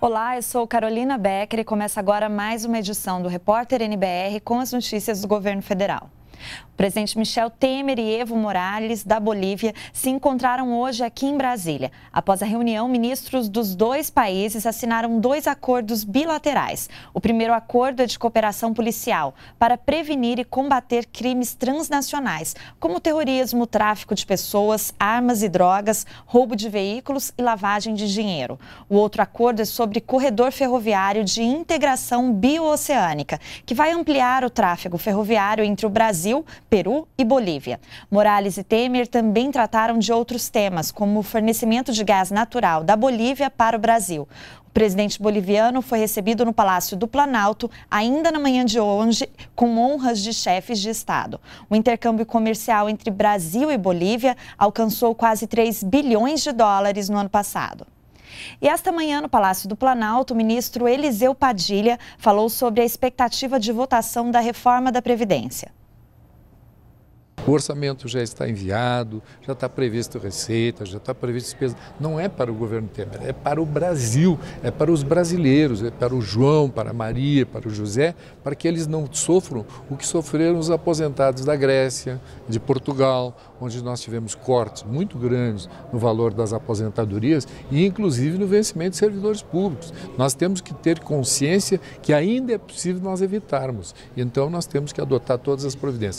Olá, eu sou Carolina Becker e começa agora mais uma edição do Repórter NBR com as notícias do governo federal. O presidente Michel Temer e Evo Morales, da Bolívia, se encontraram hoje aqui em Brasília. Após a reunião, ministros dos dois países assinaram dois acordos bilaterais. O primeiro acordo é de cooperação policial para prevenir e combater crimes transnacionais, como terrorismo, tráfico de pessoas, armas e drogas, roubo de veículos e lavagem de dinheiro. O outro acordo é sobre corredor ferroviário de integração biooceânica, que vai ampliar o tráfego ferroviário entre o Brasil Brasil, Peru e Bolívia. Morales e Temer também trataram de outros temas, como o fornecimento de gás natural da Bolívia para o Brasil. O presidente boliviano foi recebido no Palácio do Planalto ainda na manhã de hoje, com honras de chefes de Estado. O intercâmbio comercial entre Brasil e Bolívia alcançou quase 3 bilhões de dólares no ano passado. E esta manhã, no Palácio do Planalto, o ministro Eliseu Padilha falou sobre a expectativa de votação da reforma da Previdência. O orçamento já está enviado, já está previsto receita, já está previsto despesa. Não é para o governo Temer, é para o Brasil, é para os brasileiros, é para o João, para a Maria, para o José, para que eles não sofram o que sofreram os aposentados da Grécia, de Portugal, onde nós tivemos cortes muito grandes no valor das aposentadorias e inclusive no vencimento de servidores públicos. Nós temos que ter consciência que ainda é possível nós evitarmos. Então nós temos que adotar todas as providências.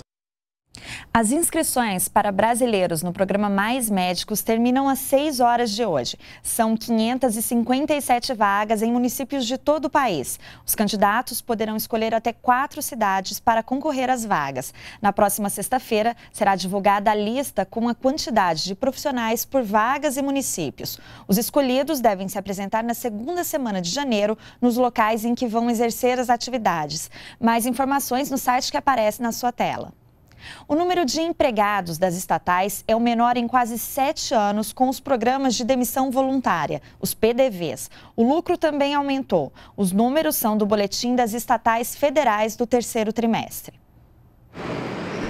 As inscrições para brasileiros no programa Mais Médicos terminam às 6 horas de hoje. São 557 vagas em municípios de todo o país. Os candidatos poderão escolher até quatro cidades para concorrer às vagas. Na próxima sexta-feira, será divulgada a lista com a quantidade de profissionais por vagas e municípios. Os escolhidos devem se apresentar na segunda semana de janeiro nos locais em que vão exercer as atividades. Mais informações no site que aparece na sua tela. O número de empregados das estatais é o menor em quase sete anos com os programas de demissão voluntária, os PDVs. O lucro também aumentou. Os números são do Boletim das Estatais Federais do terceiro trimestre.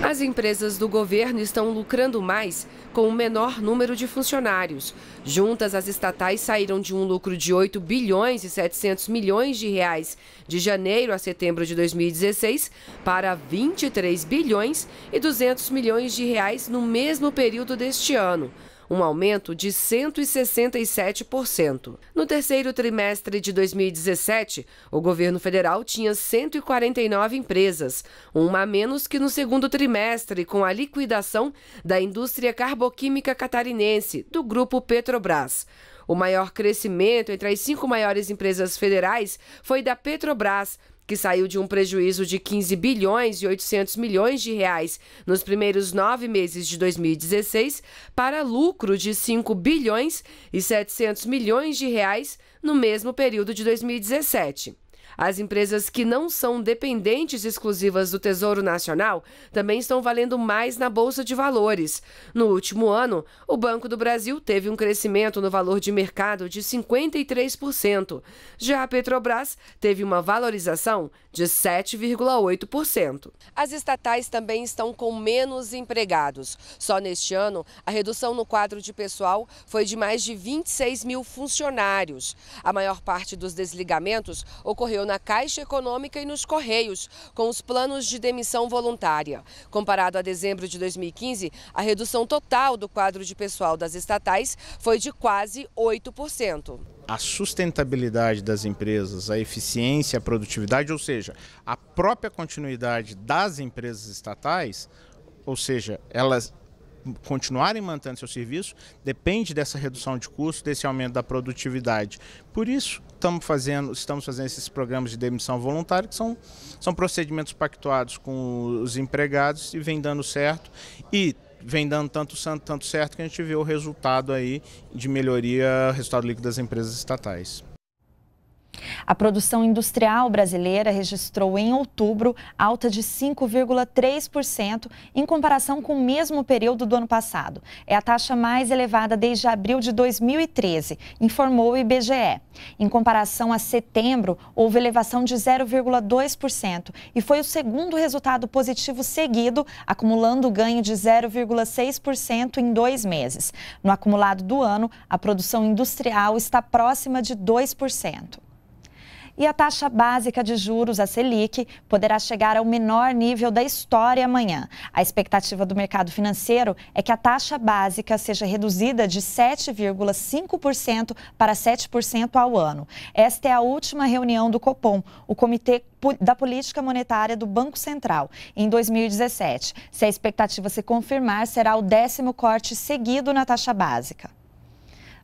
As empresas do governo estão lucrando mais com o menor número de funcionários. Juntas, as estatais saíram de um lucro de 8 bilhões e 700 milhões de reais de janeiro a setembro de 2016 para 23 bilhões e 200 milhões de reais no mesmo período deste ano um aumento de 167%. No terceiro trimestre de 2017, o governo federal tinha 149 empresas, uma a menos que no segundo trimestre, com a liquidação da indústria carboquímica catarinense, do grupo Petrobras. O maior crescimento entre as cinco maiores empresas federais foi da Petrobras, que saiu de um prejuízo de 15 bilhões e 800 milhões de reais nos primeiros nove meses de 2016 para lucro de 5 bilhões e 700 milhões de reais no mesmo período de 2017. As empresas que não são dependentes exclusivas do Tesouro Nacional também estão valendo mais na Bolsa de Valores. No último ano, o Banco do Brasil teve um crescimento no valor de mercado de 53%. Já a Petrobras teve uma valorização de 7,8%. As estatais também estão com menos empregados. Só neste ano, a redução no quadro de pessoal foi de mais de 26 mil funcionários. A maior parte dos desligamentos ocorreu na Caixa Econômica e nos Correios, com os planos de demissão voluntária. Comparado a dezembro de 2015, a redução total do quadro de pessoal das estatais foi de quase 8% a sustentabilidade das empresas, a eficiência, a produtividade, ou seja, a própria continuidade das empresas estatais, ou seja, elas continuarem mantendo seu serviço depende dessa redução de custo, desse aumento da produtividade. Por isso, estamos fazendo, estamos fazendo esses programas de demissão voluntária, que são, são procedimentos pactuados com os empregados e vem dando certo. E vem dando tanto, tanto certo que a gente vê o resultado aí de melhoria, resultado líquido das empresas estatais. A produção industrial brasileira registrou em outubro alta de 5,3% em comparação com o mesmo período do ano passado. É a taxa mais elevada desde abril de 2013, informou o IBGE. Em comparação a setembro, houve elevação de 0,2% e foi o segundo resultado positivo seguido, acumulando ganho de 0,6% em dois meses. No acumulado do ano, a produção industrial está próxima de 2%. E a taxa básica de juros, a Selic, poderá chegar ao menor nível da história amanhã. A expectativa do mercado financeiro é que a taxa básica seja reduzida de 7,5% para 7% ao ano. Esta é a última reunião do Copom, o Comitê da Política Monetária do Banco Central, em 2017. Se a expectativa se confirmar, será o décimo corte seguido na taxa básica.